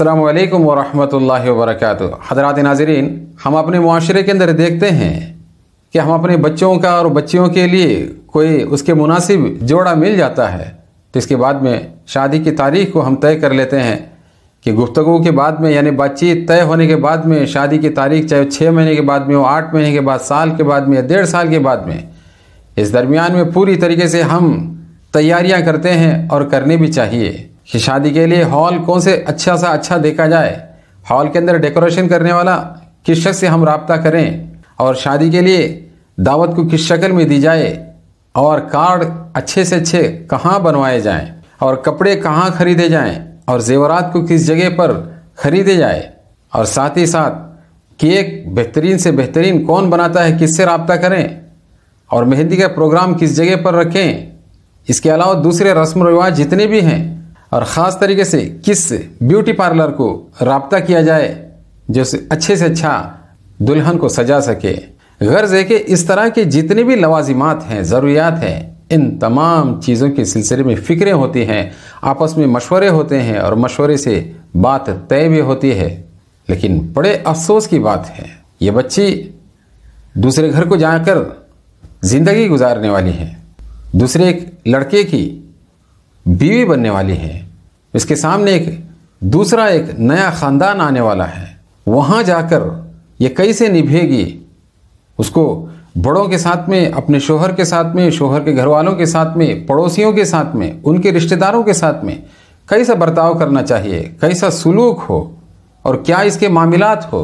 अल्लाम वरहमल वर्क हजरात नाजरीन हम अपने माशरे के अंदर देखते हैं कि हम अपने बच्चों का और बच्चियों के लिए कोई उसके मुनासिब जोड़ा मिल जाता है तो इसके बाद में शादी की तारीख को हम तय कर लेते हैं कि गुफ्तु के बाद में यानी बातचीत तय होने के बाद में शादी की तारीख चाहे छः महीने के बाद में हो आठ महीने के बाद साल के बाद में या डेढ़ साल के बाद में इस दरमियान में पूरी तरीके से हम तैयारियां करते हैं और करनी भी चाहिए कि शादी के लिए हॉल कौन से अच्छा सा अच्छा देखा जाए हॉल के अंदर डेकोरेशन करने वाला किस शख्स से हम रबता करें और शादी के लिए दावत को किस शक्ल में दी जाए और कार्ड अच्छे से अच्छे कहाँ बनवाए जाएं और कपड़े कहाँ खरीदे जाएं और जेवरात को किस जगह पर खरीदे जाए और साथ ही साथ केक बेहतरीन से बेहतरीन कौन बनाता है किससे रबता करें और मेहंदी का प्रोग्राम किस जगह पर रखें इसके अलावा दूसरे रस्म रिवाज जितने भी हैं और ख़ास तरीके से किस ब्यूटी पार्लर को रबता किया जाए जो से अच्छे से अच्छा दुल्हन को सजा सके गर्ज है कि इस तरह के जितने भी लवाजिमात हैं ज़रूरियात हैं इन तमाम चीज़ों के सिलसिले में फ़िक्रें होती हैं आपस में मशवरे होते हैं और मशवरे से बात तय भी होती है लेकिन बड़े अफसोस की बात है ये बच्ची दूसरे घर को जाकर ज़िंदगी गुजारने वाली है दूसरे एक लड़के की बीवी बनने वाली है इसके सामने एक दूसरा एक नया ख़ानदान आने वाला है वहाँ जाकर ये कैसे निभेगी उसको बड़ों के साथ में अपने शोहर के साथ में शोहर के घर वालों के साथ में पड़ोसियों के साथ में उनके रिश्तेदारों के साथ में कैसा बर्ताव करना चाहिए कैसा सुलूक हो और क्या इसके मामलात हो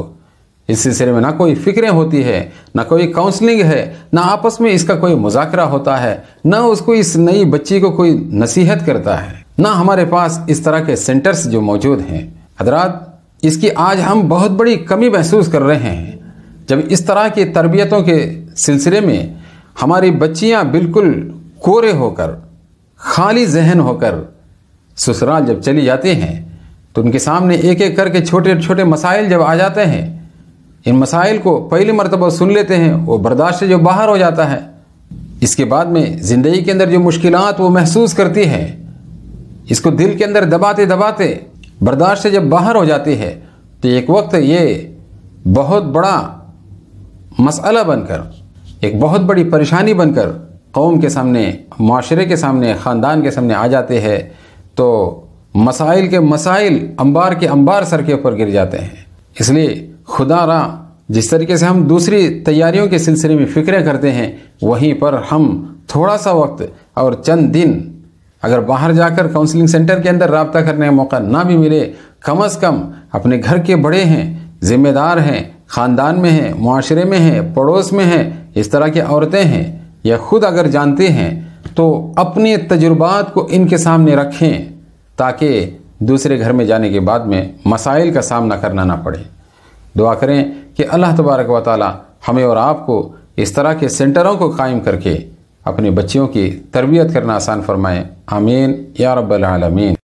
इस सिलसिले में ना कोई फिक्रें होती है ना कोई काउंसलिंग है ना आपस में इसका कोई मुजाकरा होता है ना उसको इस नई बच्ची को कोई नसीहत करता है ना हमारे पास इस तरह के सेंटर्स जो मौजूद हैं हजरात इसकी आज हम बहुत बड़ी कमी महसूस कर रहे हैं जब इस तरह की तरबियतों के सिलसिले में हमारी बच्चियाँ बिल्कुल कोरे होकर खाली जहन होकर ससुराल जब चली जाती हैं तो उनके सामने एक एक करके छोटे छोटे मसाइल जब आ जाते हैं इन मसाइल को पहली मरतबा सुन लेते हैं वो बर्दाश्त से जो बाहर हो जाता है इसके बाद में ज़िंदगी के अंदर जो मुश्किल वो महसूस करती है इसको दिल के अंदर दबाते दबाते बर्दाश्त से जब बाहर हो जाती है तो एक वक्त ये बहुत बड़ा मसला बनकर एक बहुत बड़ी परेशानी बनकर कौम के सामने माशरे के सामने ख़ानदान के सामने आ जाते हैं तो मसाइल के मसाइल अंबार के अंबार सर के ऊपर गिर जाते हैं इसलिए खुदा रहा जिस तरीके से हम दूसरी तैयारियों के सिलसिले में फिक्रें करते हैं वहीं पर हम थोड़ा सा वक्त और चंद दिन अगर बाहर जाकर काउंसलिंग सेंटर के अंदर रबता करने का मौका ना भी मिले कम अज़ कम अपने घर के बड़े हैं ज़िम्मेदार हैं ख़ानदान में हैं माशरे में हैं पड़ोस में हैं इस तरह की औरतें हैं या खुद अगर जानते हैं तो अपने तजुर्बात को इनके सामने रखें ताकि दूसरे घर में जाने के बाद में मसाइल का सामना करना ना पड़े दुआ करें कि अल्लाह तबारक व ताली हमें और आपको इस तरह के सेंटरों को कायम करके अपने बच्चियों की तरबियत करना आसान फरमाएँ आमीन या रब्बालमीन